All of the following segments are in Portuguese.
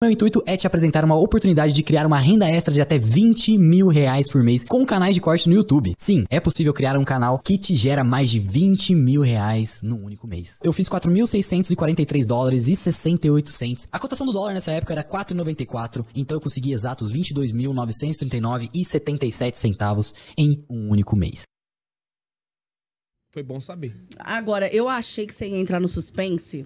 Meu intuito é te apresentar uma oportunidade de criar uma renda extra de até 20 mil reais por mês com canais de corte no YouTube. Sim, é possível criar um canal que te gera mais de 20 mil reais num único mês. Eu fiz 4.643 dólares e 68 cents. A cotação do dólar nessa época era 4,94, então eu consegui exatos 22.939 e 77 centavos em um único mês. Foi bom saber. Agora, eu achei que você ia entrar no suspense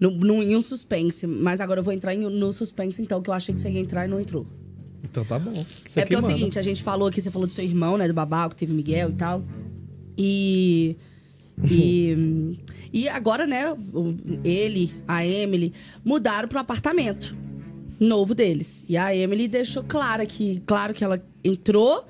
no, no, em um suspense. Mas agora eu vou entrar em, no suspense, então, que eu achei que você ia entrar e não entrou. Então tá bom. Você é porque é o seguinte, a gente falou aqui, você falou do seu irmão, né? Do babá, que teve Miguel e tal. E. E, e agora, né, ele, a Emily, mudaram pro apartamento novo deles. E a Emily deixou clara que, claro que ela entrou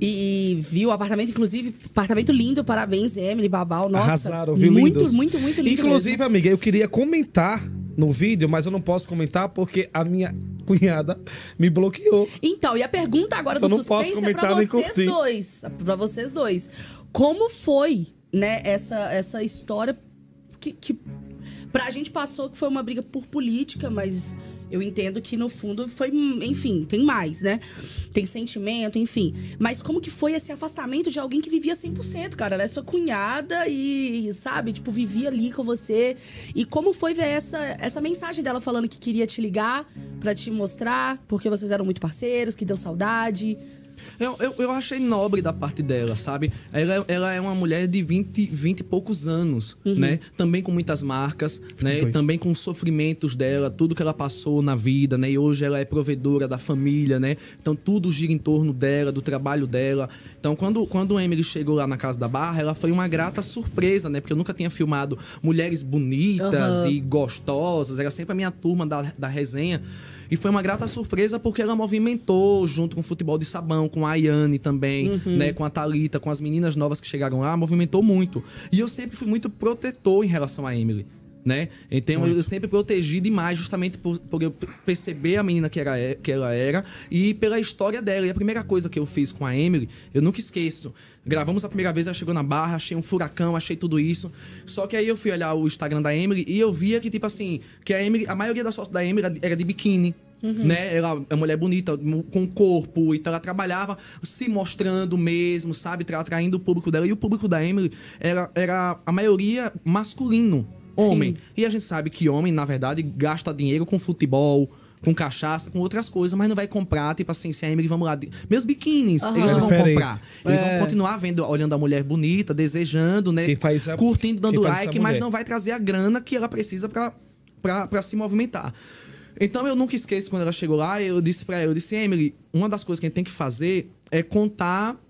e, e viu o apartamento, inclusive, apartamento lindo, parabéns, Emily, Babal, nossa. Arrasaram, viu, muito, lindos. Muito, muito, lindo Inclusive, mesmo. amiga, eu queria comentar no vídeo, mas eu não posso comentar porque a minha cunhada me bloqueou. Então, e a pergunta agora então, do não suspense posso comentar, é pra vocês curtir. dois. Pra vocês dois. Como foi, né, essa, essa história que, que pra gente passou que foi uma briga por política, mas eu entendo que no fundo foi, enfim, tem mais, né? Tem sentimento, enfim. Mas como que foi esse afastamento de alguém que vivia 100%, cara? Ela é sua cunhada e, sabe, tipo, vivia ali com você. E como foi ver essa, essa mensagem dela falando que queria te ligar para te mostrar, porque vocês eram muito parceiros, que deu saudade? Eu, eu, eu, achei nobre da parte dela, sabe? Ela, ela é uma mulher de 20, 20 e poucos anos, uhum. né? Também com muitas marcas, né? Também com os sofrimentos dela, tudo que ela passou na vida, né? E hoje ela é provedora da família, né? Então tudo gira em torno dela, do trabalho dela. Então quando, quando Emily chegou lá na Casa da Barra, ela foi uma grata surpresa, né? Porque eu nunca tinha filmado mulheres bonitas uhum. e gostosas, era sempre a minha turma da, da resenha. E foi uma grata surpresa porque ela movimentou junto com o futebol de sabão, com a Ayane também, uhum. né? Com a Talita, com as meninas novas que chegaram lá, movimentou muito. E eu sempre fui muito protetor em relação a Emily né? Então Muito. eu hum. sempre protegi demais, justamente por, por, eu perceber a menina que, era, é, que ela era e pela história dela. E a primeira coisa que eu fiz com a Emily, eu nunca esqueço. Gravamos a primeira vez, ela chegou na barra, achei um furacão, achei tudo isso. Só que aí eu fui olhar o Instagram da Emily e eu via que, tipo assim, que a Emily, a maioria das fotos da Emily era de biquíni. Uhum. Né? Ela é mulher bonita, com corpo, então ela trabalhava se mostrando mesmo, sabe? Atraindo o público dela. E o público da Emily era, era a maioria masculino homem. Sim. E a gente sabe que homem, na verdade, gasta dinheiro com futebol, com cachaça, com outras coisas, mas não vai comprar, tipo assim, se a Emily, vamos lá. Meus biquínis, uhum. eles não vão Diferente. comprar. Eles é. vão continuar vendo, olhando a mulher bonita, desejando, né? A... curtindo, dando like, mas não vai trazer a grana que ela precisa para se movimentar. Então eu nunca esqueço quando ela chegou lá, eu disse para ela, eu disse, Emily, uma das coisas que a gente tem que fazer é contar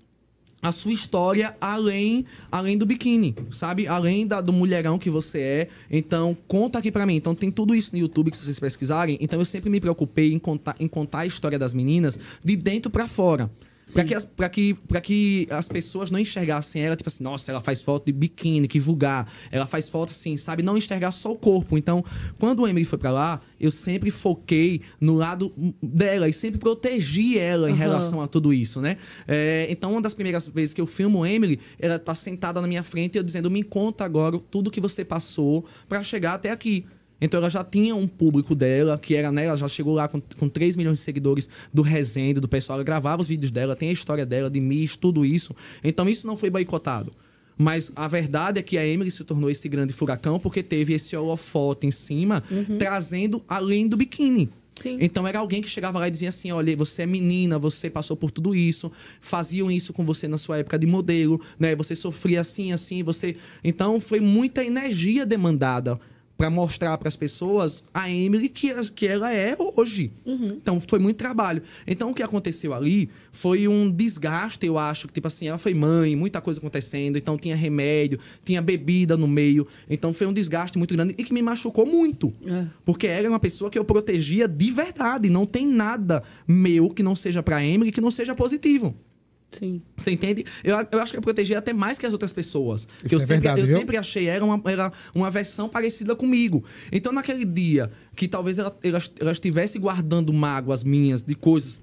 a sua história além além do biquíni, sabe? Além da, do mulherão que você é. Então, conta aqui para mim. Então, tem tudo isso no YouTube que vocês pesquisarem. Então, eu sempre me preocupei em contar, em contar a história das meninas de dentro para fora. Pra que, as, pra, que, pra que as pessoas não enxergassem ela, tipo assim, nossa, ela faz foto de biquíni, que vulgar. Ela faz foto assim, sabe? Não enxergar só o corpo. Então, quando o Emily foi pra lá, eu sempre foquei no lado dela e sempre protegi ela em uhum. relação a tudo isso, né? É, então, uma das primeiras vezes que eu filmo Emily, ela tá sentada na minha frente e eu dizendo: me conta agora tudo que você passou para chegar até aqui. Então ela já tinha um público dela, que era, né? Ela já chegou lá com, com 3 milhões de seguidores do Resende, do pessoal. Ela gravava os vídeos dela, tem a história dela, de Miss, tudo isso. Então isso não foi boicotado. Mas a verdade é que a Emily se tornou esse grande furacão porque teve esse holofote em cima, uhum. trazendo além do biquíni. Sim. Então era alguém que chegava lá e dizia assim: olha, você é menina, você passou por tudo isso, faziam isso com você na sua época de modelo, né? Você sofria assim, assim, você. Então foi muita energia demandada para mostrar para as pessoas a Emily que, que ela é hoje. Uhum. Então, foi muito trabalho. Então, o que aconteceu ali foi um desgaste, eu acho. Tipo assim, ela foi mãe, muita coisa acontecendo. Então, tinha remédio, tinha bebida no meio. Então, foi um desgaste muito grande e que me machucou muito. É. Porque ela é uma pessoa que eu protegia de verdade. Não tem nada meu que não seja para Emily que não seja positivo. Sim. Você entende? Eu, eu acho que eu protegia até mais que as outras pessoas. Isso eu é sempre, verdade, eu viu? sempre achei era uma, era uma versão parecida comigo. Então, naquele dia que talvez ela, ela, ela estivesse guardando mágoas minhas de coisas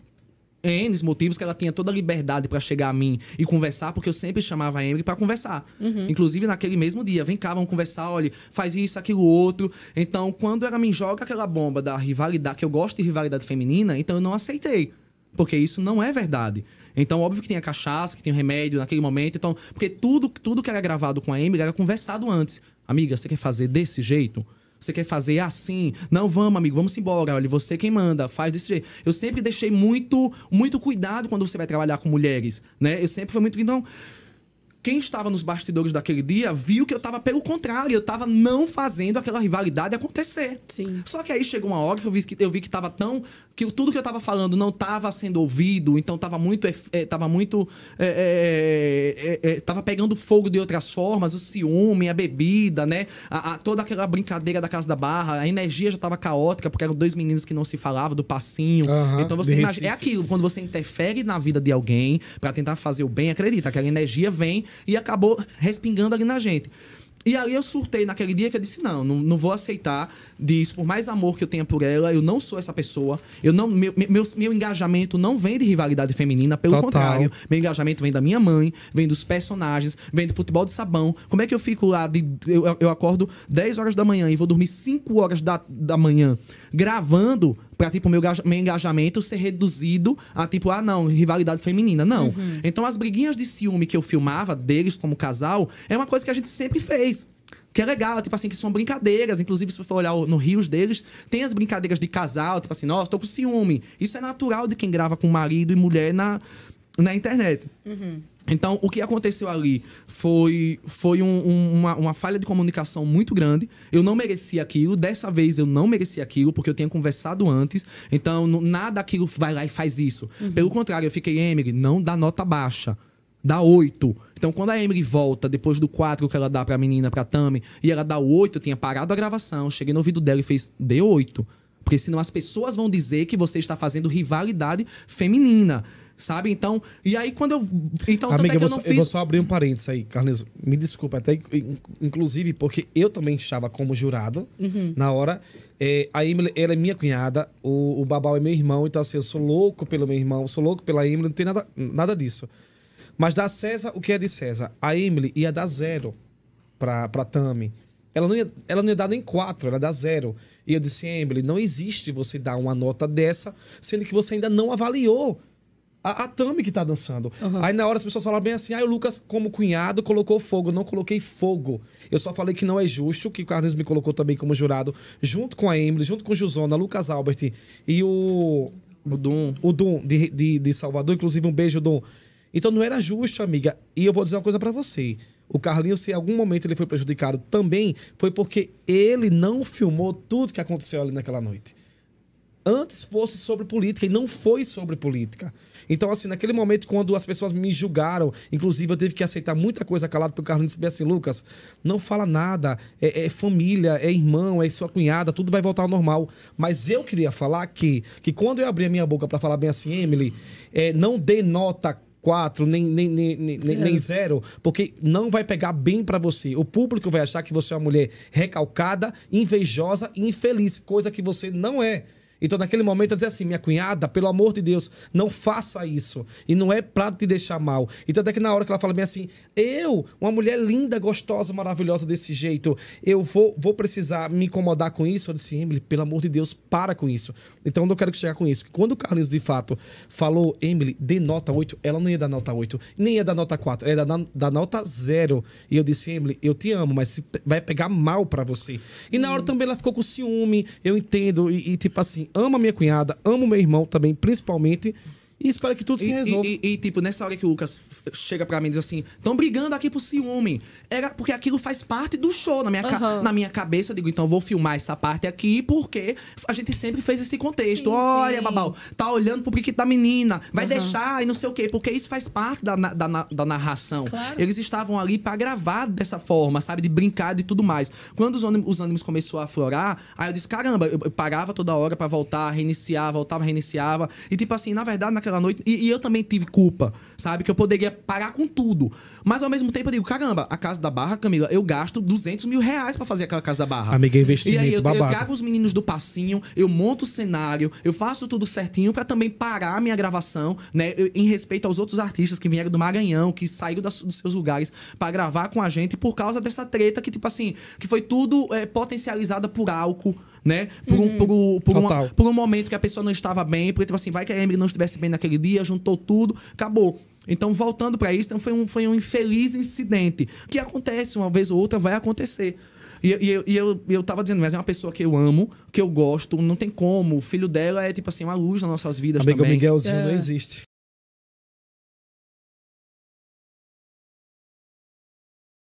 N motivos que ela tinha toda a liberdade para chegar a mim e conversar, porque eu sempre chamava a Emily para conversar. Uhum. Inclusive naquele mesmo dia, vem cá, vamos conversar, olha, faz isso, aquilo, outro. Então, quando ela me joga aquela bomba da rivalidade, que eu gosto de rivalidade feminina, então eu não aceitei. Porque isso não é verdade. Então, óbvio que tem a cachaça, que tem o remédio naquele momento. Então, porque tudo, tudo que era gravado com a Emily era conversado antes. Amiga, você quer fazer desse jeito? Você quer fazer assim? Não, vamos, amigo, vamos embora. Olha, você é quem manda, faz desse jeito. Eu sempre deixei muito, muito cuidado quando você vai trabalhar com mulheres, né? Eu sempre fui muito. Então, quem estava nos bastidores daquele dia viu que eu estava pelo contrário, eu estava não fazendo aquela rivalidade acontecer. Sim. Só que aí chegou uma hora que eu vi que eu vi que estava tão que tudo que eu estava falando não estava sendo ouvido, então estava muito estava eh, é, muito estava é, é, pegando fogo de outras formas, o ciúme, a bebida, né, a, a, toda aquela brincadeira da casa da barra, a energia já estava caótica porque eram dois meninos que não se falavam do passinho. Uhum, então você imagina, é aquilo quando você interfere na vida de alguém para tentar fazer o bem, acredita, aquela energia vem e acabou respingando ali na gente. E aí eu surtei naquele dia que eu disse: não, não, não, vou aceitar disso. Por mais amor que eu tenha por ela, eu não sou essa pessoa. Eu não, meu, meu, meu engajamento não vem de rivalidade feminina, pelo Total. contrário. Meu engajamento vem da minha mãe, vem dos personagens, vem do futebol de sabão. Como é que eu fico lá? De, eu, eu acordo 10 horas da manhã e vou dormir 5 horas da, da manhã gravando para tipo meu, meu engajamento ser reduzido a tipo ah não rivalidade feminina não uhum. então as briguinhas de ciúme que eu filmava deles como casal é uma coisa que a gente sempre fez que é legal, tipo assim, que são brincadeiras. Inclusive, se você for olhar no Rios deles, tem as brincadeiras de casal, tipo assim, nossa, tô com ciúme. Isso é natural de quem grava com marido e mulher na, na internet. Uhum. Então, o que aconteceu ali foi, foi um, um, uma, uma, falha de comunicação muito grande. Eu não merecia aquilo. Dessa vez, eu não merecia aquilo, porque eu tinha conversado antes. Então, nada aquilo vai lá e faz isso. Uhum. Pelo contrário, eu fiquei, Emily, não dá nota baixa. Dá oito. Então, quando a Emily volta, depois do quatro que ela dá pra menina, pra Tami, e ela dá oito eu tinha parado a gravação, cheguei no ouvido dela e fez, dê 8. Porque senão as pessoas vão dizer que você está fazendo rivalidade feminina sabe? Então, e aí quando eu. Então, é Amiga, eu, vou, fiz... eu, vou, só abrir um parênteses aí, Carlinhos. Me desculpa, até inclusive, porque eu também estava como jurado uhum. na hora. É, a Emily, ela é minha cunhada, o, o Babau é meu irmão, então assim, eu sou louco pelo meu irmão, sou louco pela Emily, não tem nada, nada disso. Mas da César o que é de César. A Emily ia dar zero pra, pra Tami. Ela não, ia, ela não ia dar nem quatro, ela dá zero. E eu disse, Emily, não existe você dar uma nota dessa, sendo que você ainda não avaliou a, a Tami que tá dançando. Uhum. Aí na hora as pessoas falaram bem assim: ah, o Lucas, como cunhado, colocou fogo. não coloquei fogo. Eu só falei que não é justo, que o Carlinhos me colocou também como jurado, junto com a Emily, junto com o Gilzona, Lucas Albert e o. O Dum. O Dum, de, de, de Salvador. Inclusive, um beijo, Dum. Então não era justo, amiga. E eu vou dizer uma coisa para você. O Carlinhos, se em algum momento ele foi prejudicado também, foi porque ele não filmou tudo que aconteceu ali naquela noite antes fosse sobre política e não foi sobre política. Então, assim, naquele momento, quando as pessoas me julgaram, inclusive eu tive que aceitar muita coisa calado, porque o Carlos disse assim: Lucas, não fala nada, é, é, família, é irmão, é sua cunhada, tudo vai voltar ao normal. Mas eu queria falar que, que quando eu abri a minha boca para falar bem assim, Emily, é, não dê nota quatro nem, nem, nem, nem, zero, porque não vai pegar bem para você. O público vai achar que você é uma mulher recalcada, invejosa e infeliz, coisa que você não é. Então, naquele momento, eu dizia assim: minha cunhada, pelo amor de Deus, não faça isso. E não é pra te deixar mal. Então, até que na hora que ela fala bem assim: eu, uma mulher linda, gostosa, maravilhosa desse jeito, eu vou, vou precisar me incomodar com isso? Eu disse: Emily, pelo amor de Deus, para com isso. Então, eu não quero que chegar com isso. Quando o Carlinhos, de fato, falou: Emily, dê nota 8, ela não ia dar nota 8, nem ia dar nota 4, ela ia dar, nota 0. E eu disse: Emily, eu te amo, mas vai pegar mal para você. E na hora também ela ficou com ciúme, eu entendo. e, e tipo assim, amo a minha cunhada, amo meu irmão também, principalmente, e espero que tudo e, se resolva. E, e, e, tipo, nessa hora que o Lucas chega pra mim e diz assim: estão brigando aqui por ciúme. Era porque aquilo faz parte do show. Na minha, uhum. ca... na minha cabeça, eu digo: então vou filmar essa parte aqui, porque a gente sempre fez esse contexto. Sim, Olha, sim. Babal, tá olhando pro piquete da menina, vai uhum. deixar e não sei o quê, porque isso faz parte da, da, da narração. Claro. Eles estavam ali para gravar dessa forma, sabe? De brincar e tudo mais. Quando os ânimos, os ânimos começou a aflorar, aí eu disse: caramba, eu parava toda hora para voltar, reiniciar, voltava, reiniciava. E tipo assim, na verdade, na naquela noite. E, e, eu também tive culpa, sabe? Que eu poderia parar com tudo. Mas ao mesmo tempo eu digo, caramba, a Casa da Barra, Camila, eu gasto 200 mil reais pra fazer aquela Casa da Barra. Amiga, é investimento, E aí eu, eu trago os meninos do passinho, eu monto o cenário, eu faço tudo certinho para também parar a minha gravação, né? Em respeito aos outros artistas que vieram do Maranhão, que saíram das, dos seus lugares para gravar com a gente por causa dessa treta que, tipo assim, que foi tudo é, potencializada por álcool, né? Por, uhum. um, por, por, uma, por, um momento que a pessoa não estava bem, porque, tipo assim, vai que a Emily não estivesse bem naquele dia, juntou tudo, acabou. Então, voltando para isso, então foi, um, foi um infeliz incidente. que acontece uma vez ou outra, vai acontecer. E, e, eu, e eu, eu tava dizendo, mas é uma pessoa que eu amo, que eu gosto, não tem como. O filho dela é, tipo assim, uma luz nas nossas vidas Amigo também. Miguelzinho é. não existe.